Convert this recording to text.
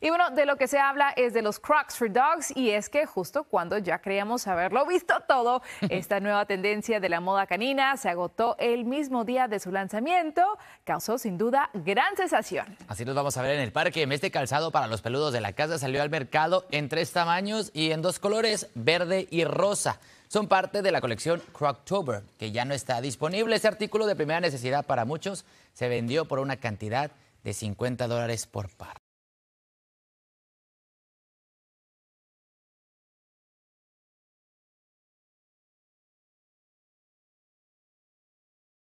Y bueno, de lo que se habla es de los Crocs for Dogs y es que justo cuando ya creíamos haberlo visto todo, esta nueva tendencia de la moda canina se agotó el mismo día de su lanzamiento, causó sin duda gran sensación. Así nos vamos a ver en el parque. Este calzado para los peludos de la casa salió al mercado en tres tamaños y en dos colores, verde y rosa son parte de la colección Croctober, que ya no está disponible. Este artículo de primera necesidad para muchos se vendió por una cantidad de 50 dólares por par.